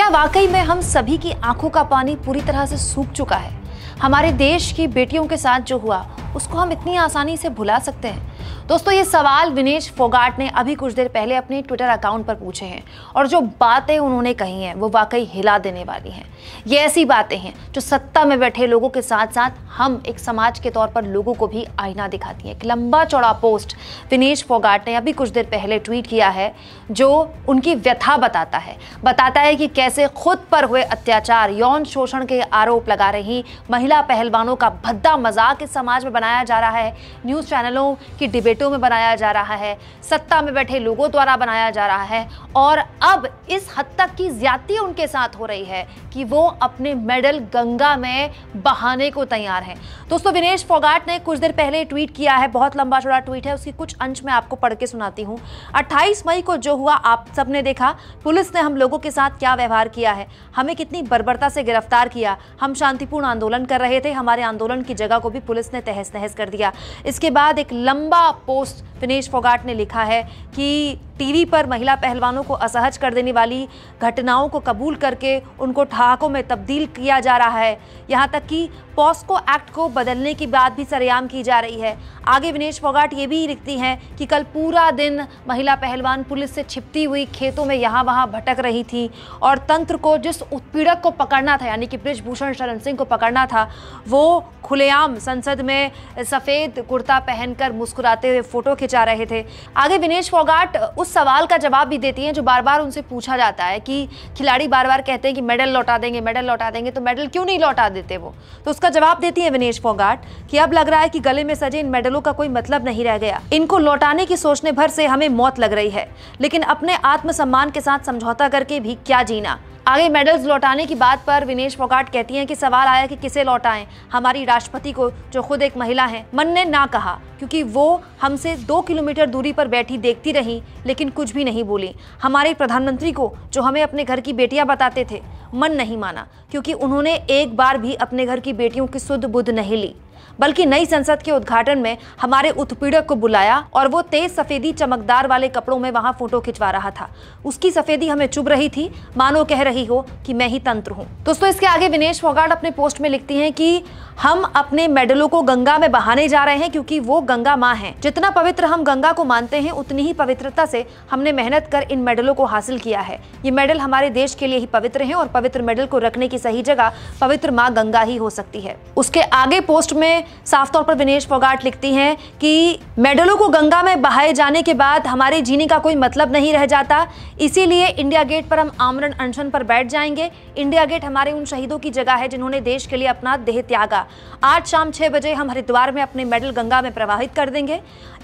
क्या वाकई में हम सभी की आंखों का पानी पूरी तरह से सूख चुका है हमारे देश की बेटियों के साथ जो हुआ उसको हम इतनी आसानी से भुला सकते हैं दोस्तों ये सवाल विनेश फोगाट ने अभी कुछ देर पहले अपने ट्विटर अकाउंट पर पूछे हैं और जो बातें उन्होंने कही हैं वो वाकई हिला देने वाली हैं ये ऐसी बातें हैं जो सत्ता में बैठे लोगों के साथ साथ हम एक समाज के तौर पर लोगों को भी आईना दिखाती हैं एक लंबा चौड़ा पोस्ट विनेश फोगाट ने अभी कुछ देर पहले ट्वीट किया है जो उनकी व्यथा बताता है बताता है कि कैसे खुद पर हुए अत्याचार यौन शोषण के आरोप लगा रही महिला पहलवानों का भद्दा मजाक इस समाज में बनाया जा रहा है न्यूज़ चैनलों की डिबेटों में बनाया जा रहा है सत्ता में बैठे लोगों द्वारा बनाया जा रहा है और अब इस हद तक की ज्यादती उनके साथ हो रही है कि वो अपने मेडल गंगा में बहाने को तैयार हैं दोस्तों विनेश फोगाट ने कुछ देर पहले ट्वीट किया है बहुत लंबा चौड़ा ट्वीट है उसकी कुछ अंश मैं आपको पढ़ के सुनाती हूँ अट्ठाईस मई को जो हुआ आप सबने देखा पुलिस ने हम लोगों के साथ क्या व्यवहार किया है हमें कितनी बर्बरता से गिरफ्तार किया हम शांतिपूर्ण आंदोलन कर रहे थे हमारे आंदोलन की जगह को भी पुलिस ने तहस तहस नहस कर दिया इसके बाद एक लंबा पोस्ट दिनेश फोगाट ने लिखा है कि टीवी पर महिला पहलवानों को असहज कर देने वाली घटनाओं को कबूल करके उनको ठहाकों में तब्दील किया जा रहा है यहाँ तक कि पॉस्को एक्ट को बदलने की बात भी सरेआम की जा रही है आगे विनेश फोगाट ये भी लिखती हैं कि कल पूरा दिन महिला पहलवान पुलिस से छिपती हुई खेतों में यहाँ वहाँ भटक रही थी और तंत्र को जिस उत्पीड़क को पकड़ना था यानी कि ब्रिजभूषण शरण सिंह को पकड़ना था वो खुलेआम संसद में सफ़ेद कुर्ता पहनकर मुस्कुराते हुए फ़ोटो खिंचा रहे थे आगे विनेश फोगाट उस सवाल का जवाब भी देती हैं जो बार बार उनसे पूछा जाता है कि खिलाड़ी बार बार कहते हैं कि मेडल लौटा देंगे मेडल लौटा देंगे तो मेडल क्यों नहीं लौटा देते वो तो उसका जवाब देती है विनेश फोगाट कि अब लग रहा है कि गले में सजे इन मेडलों का कोई मतलब नहीं रह गया इनको लौटाने की सोचने भर से हमें मौत लग रही है लेकिन अपने आत्मसम्मान के साथ समझौता करके भी क्या जीना आगे मेडल्स लौटाने की बात पर विनेश फोगाट कहती हैं कि सवाल आया कि किसे लौटाएं हमारी राष्ट्रपति को जो खुद एक महिला हैं मन ने ना कहा क्योंकि वो हमसे दो किलोमीटर दूरी पर बैठी देखती रही लेकिन कुछ भी नहीं बोली हमारे प्रधानमंत्री को जो हमें अपने घर की बेटियां बताते थे मन नहीं माना क्योंकि उन्होंने एक बार भी अपने घर की बेटियों की सुध बुद्ध नहीं ली बल्कि नई संसद के उद्घाटन में हमारे उत्पीड़क को बुलाया और वो तेज सफेदी चमकदार वाले कपड़ों में वहां फोटो खिंचवा रहा था उसकी सफेदी हमें चुभ रही थी मानो कह रही हो कि मैं ही तंत्र हूं दोस्तों इसके आगे विनेश फोगाट अपने पोस्ट में लिखती हैं कि हम अपने मेडलों को गंगा में बहाने जा रहे हैं क्योंकि वो गंगा माँ है जितना पवित्र हम गंगा को मानते हैं उतनी ही पवित्रता से हमने मेहनत कर इन मेडलों को हासिल किया है ये मेडल हमारे देश के लिए ही पवित्र है और पवित्र मेडल को रखने की सही जगह पवित्र माँ गंगा ही हो सकती है उसके आगे पोस्ट में में साफ तौर पर विनेश फोगाट लिखती हैं कि मेडलों को गंगा में बहाए जाने के बाद हमारे जीने का कोई मतलब नहीं रह जाता इसीलिए इंडिया गेट पर हम आमरण अनशन पर बैठ जाएंगे इंडिया गेट हमारे उन शहीदों की जगह है जिन्होंने देश के लिए अपना देह त्यागा आज शाम छः बजे हम हरिद्वार में अपने मेडल गंगा में प्रवाहित कर देंगे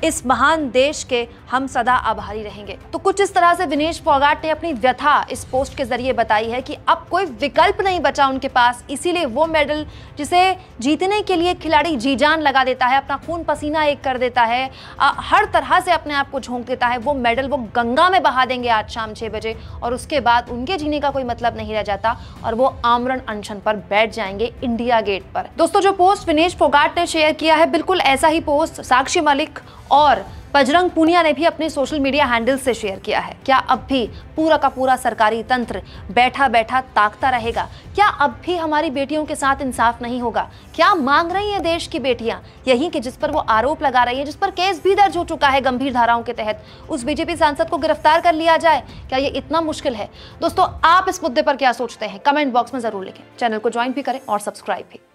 इस महान देश के हम सदा आभारी रहेंगे तो कुछ इस तरह से विनेश फोगाट ने अपनी व्यथा इस पोस्ट के जरिए बताई है कि अब कोई विकल्प नहीं बचा उनके पास इसीलिए वो मेडल जिसे जीतने के लिए खिलाड़ी जी जान लगा देता है अपना खून पसीना एक कर देता है आ, हर तरह से अपने आप को झोंक देता है वो मेडल वो गंगा में बहा देंगे आज शाम छः बजे और उसके बाद उनके जीने का कोई मतलब नहीं रह जाता और वो आमरण अनशन पर बैठ जाएंगे इंडिया गेट पर दोस्तों जो पोस्ट विनेश फोगाट ने शेयर किया है बिल्कुल ऐसा ही पोस्ट साक्षी मलिक और बजरंग पूनिया ने भी अपने सोशल मीडिया हैंडल से शेयर किया है क्या अब भी पूरा का पूरा सरकारी तंत्र बैठा बैठा ताकता रहेगा क्या अब भी हमारी बेटियों के साथ इंसाफ नहीं होगा क्या मांग रही है देश की बेटियां यही कि जिस पर वो आरोप लगा रही है जिस पर केस भी दर्ज हो चुका है गंभीर धाराओं के तहत उस बीजेपी सांसद को गिरफ्तार कर लिया जाए क्या ये इतना मुश्किल है दोस्तों आप इस मुद्दे पर क्या सोचते हैं कमेंट बॉक्स में जरूर लिखें चैनल को ज्वाइन भी करें और सब्सक्राइब भी